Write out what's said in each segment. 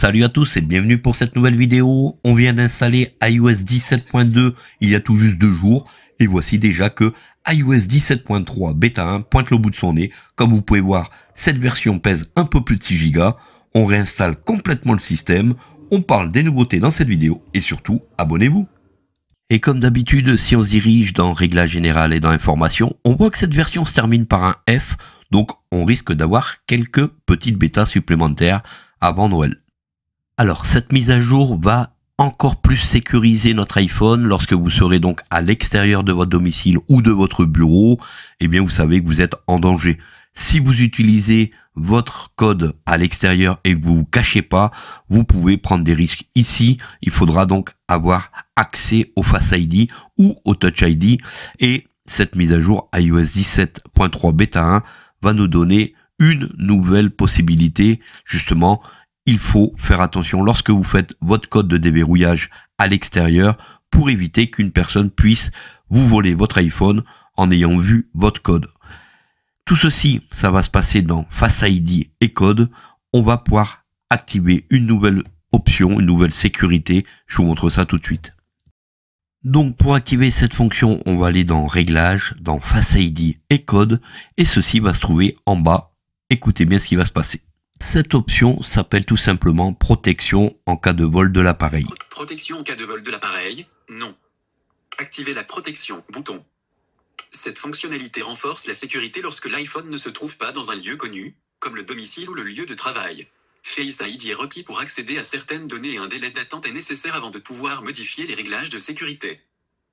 Salut à tous et bienvenue pour cette nouvelle vidéo. On vient d'installer iOS 17.2 il y a tout juste deux jours et voici déjà que iOS 17.3 bêta 1 pointe le bout de son nez. Comme vous pouvez voir, cette version pèse un peu plus de 6 Go. On réinstalle complètement le système. On parle des nouveautés dans cette vidéo et surtout, abonnez-vous. Et comme d'habitude, si on se dirige dans Réglages général et dans Informations, on voit que cette version se termine par un F, donc on risque d'avoir quelques petites bêtas supplémentaires avant Noël. Alors, cette mise à jour va encore plus sécuriser notre iPhone lorsque vous serez donc à l'extérieur de votre domicile ou de votre bureau, eh bien vous savez que vous êtes en danger. Si vous utilisez votre code à l'extérieur et que vous vous cachez pas, vous pouvez prendre des risques. Ici, il faudra donc avoir accès au Face ID ou au Touch ID et cette mise à jour iOS 17.3 Beta 1 va nous donner une nouvelle possibilité justement il faut faire attention lorsque vous faites votre code de déverrouillage à l'extérieur pour éviter qu'une personne puisse vous voler votre iPhone en ayant vu votre code. Tout ceci, ça va se passer dans Face ID et code. On va pouvoir activer une nouvelle option, une nouvelle sécurité. Je vous montre ça tout de suite. Donc pour activer cette fonction, on va aller dans Réglages, dans Face ID et Code, et ceci va se trouver en bas. Écoutez bien ce qui va se passer. Cette option s'appelle tout simplement protection en cas de vol de l'appareil. Protection en cas de vol de l'appareil Non. Activez la protection, bouton. Cette fonctionnalité renforce la sécurité lorsque l'iPhone ne se trouve pas dans un lieu connu, comme le domicile ou le lieu de travail. Face ID est requis pour accéder à certaines données et un délai d'attente est nécessaire avant de pouvoir modifier les réglages de sécurité.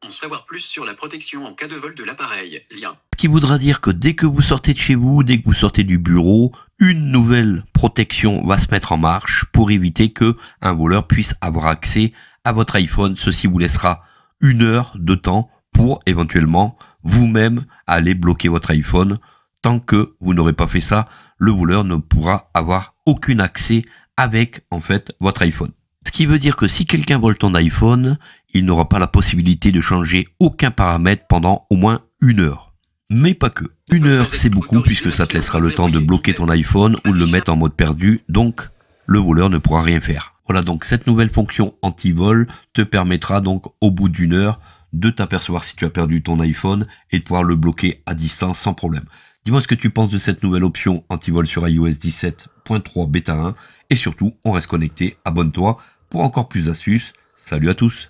En savoir plus sur la protection en cas de vol de l'appareil, lien. Ce qui voudra dire que dès que vous sortez de chez vous, dès que vous sortez du bureau, une nouvelle protection va se mettre en marche pour éviter que un voleur puisse avoir accès à votre iPhone. Ceci vous laissera une heure de temps pour éventuellement vous-même aller bloquer votre iPhone. Tant que vous n'aurez pas fait ça, le voleur ne pourra avoir aucun accès avec en fait votre iPhone. Ce qui veut dire que si quelqu'un vole ton iPhone, il n'aura pas la possibilité de changer aucun paramètre pendant au moins une heure. Mais pas que. Une heure, c'est beaucoup puisque ça te laissera le temps de bloquer ton iPhone ou de le mettre en mode perdu, donc le voleur ne pourra rien faire. Voilà donc cette nouvelle fonction anti-vol te permettra donc au bout d'une heure de t'apercevoir si tu as perdu ton iPhone et de pouvoir le bloquer à distance sans problème. Dis-moi ce que tu penses de cette nouvelle option anti-vol sur iOS 17.3 bêta 1 et surtout on reste connecté, abonne-toi pour encore plus d'astuces. Salut à tous